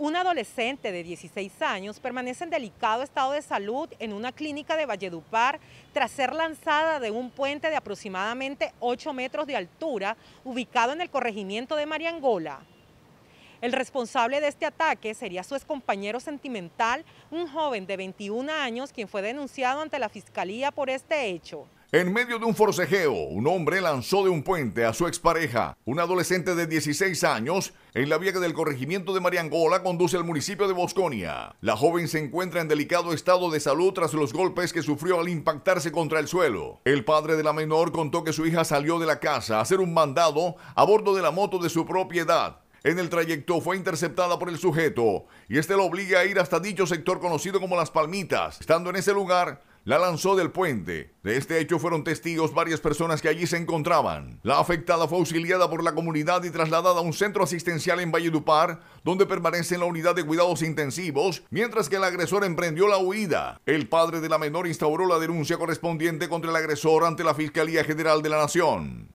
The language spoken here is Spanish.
Un adolescente de 16 años permanece en delicado estado de salud en una clínica de Valledupar tras ser lanzada de un puente de aproximadamente 8 metros de altura ubicado en el corregimiento de Mariangola. El responsable de este ataque sería su excompañero sentimental, un joven de 21 años, quien fue denunciado ante la fiscalía por este hecho. En medio de un forcejeo, un hombre lanzó de un puente a su expareja, un adolescente de 16 años, en la vía que del corregimiento de Mariangola conduce al municipio de Bosconia. La joven se encuentra en delicado estado de salud tras los golpes que sufrió al impactarse contra el suelo. El padre de la menor contó que su hija salió de la casa a hacer un mandado a bordo de la moto de su propiedad en el trayecto fue interceptada por el sujeto y este la obliga a ir hasta dicho sector conocido como Las Palmitas. Estando en ese lugar, la lanzó del puente. De este hecho fueron testigos varias personas que allí se encontraban. La afectada fue auxiliada por la comunidad y trasladada a un centro asistencial en Valledupar, donde permanece en la unidad de cuidados intensivos, mientras que el agresor emprendió la huida. El padre de la menor instauró la denuncia correspondiente contra el agresor ante la Fiscalía General de la Nación.